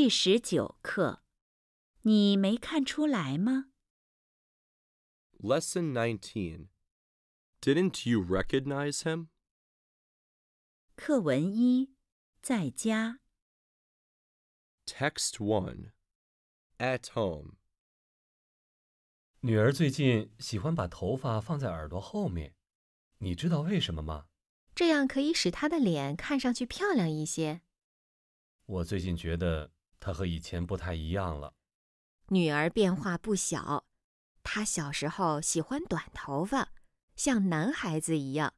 第十九课，你没看出来吗？Lesson Nineteen，Didn't you recognize him? 课文一，在家。Text One，At home。女儿最近喜欢把头发放在耳朵后面，你知道为什么吗？这样可以使她的脸看上去漂亮一些。我最近觉得。他和以前不太一样了。女儿变化不小。她小时候喜欢短头发，像男孩子一样。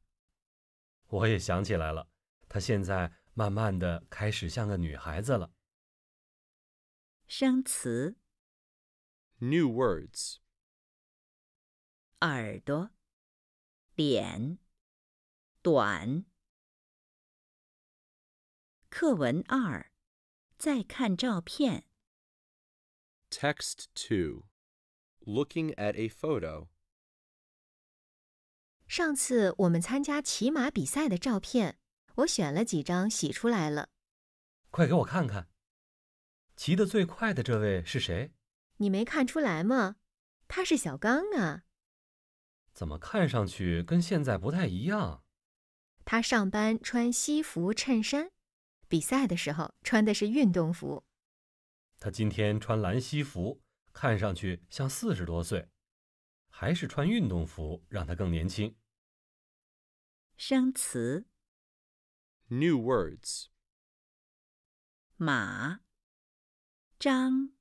我也想起来了。她现在慢慢的开始像个女孩子了。生词。New words。耳朵，脸，短。课文二。在看照片。Text two，looking at a photo。上次我们参加骑马比赛的照片，我选了几张洗出来了。快给我看看，骑得最快的这位是谁？你没看出来吗？他是小刚啊。怎么看上去跟现在不太一样？他上班穿西服衬衫。比赛的时候穿的是运动服。他今天穿蓝西服，看上去像四十多岁，还是穿运动服让他更年轻。生词。New words。马张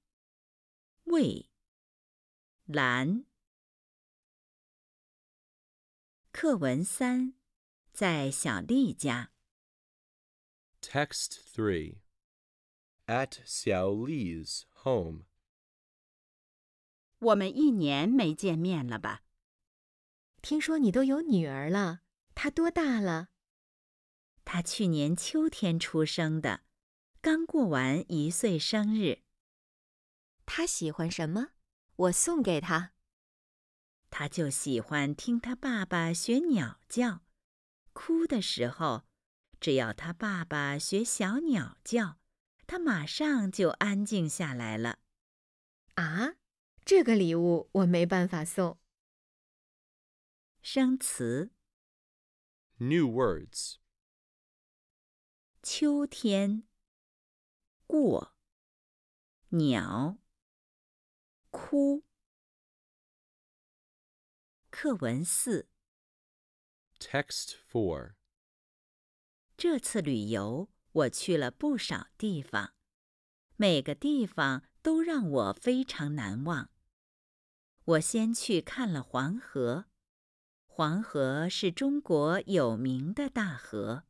魏蓝。课文三，在小丽家。Text three, at Xiao Li's home. 我们一年没见面了吧？听说你都有女儿了，她多大了？她去年秋天出生的，刚过完一岁生日。她喜欢什么？我送给她。她就喜欢听她爸爸学鸟叫，哭的时候。只要他爸爸学小鸟叫，他马上就安静下来了。啊，这个礼物我没办法送。生词。New words。秋天。过鸟。哭。课文四。Text four。这次旅游，我去了不少地方，每个地方都让我非常难忘。我先去看了黄河，黄河是中国有名的大河。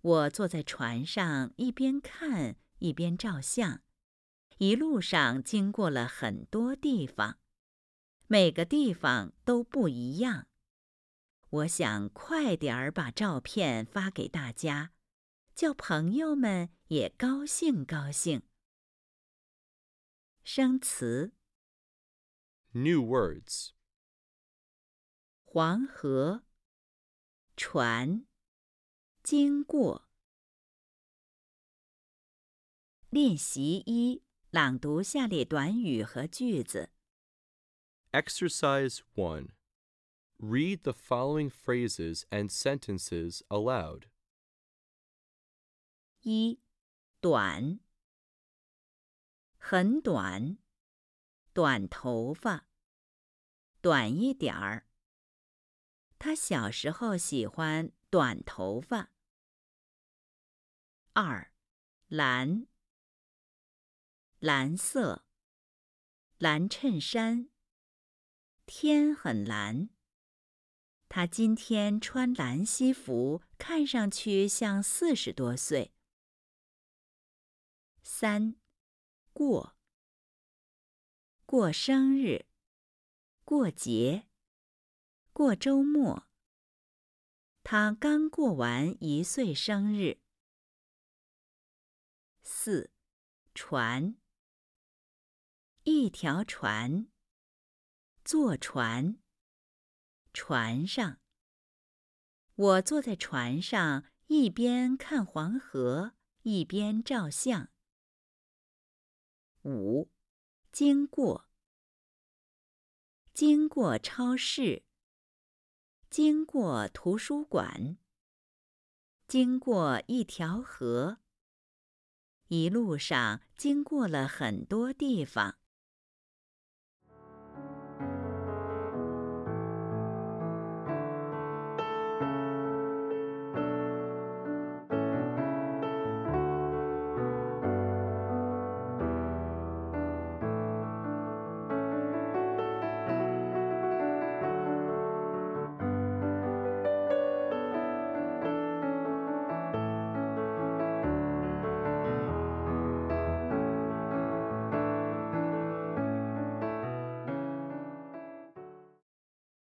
我坐在船上，一边看一边照相。一路上经过了很多地方，每个地方都不一样。我想快点儿把照片发给大家，叫朋友们也高兴高兴。生词。New words。黄河，船，经过。练习一：朗读下列短语和句子。Exercise one. Read the following phrases and sentences aloud. 一短，很短，短头发，短一点儿。他小时候喜欢短头发。二，蓝，蓝色，蓝衬衫，天很蓝。他今天穿蓝西服，看上去像四十多岁。三，过，过生日，过节，过周末。他刚过完一岁生日。四，船，一条船，坐船。船上，我坐在船上，一边看黄河，一边照相。五，经过，经过超市，经过图书馆，经过一条河，一路上经过了很多地方。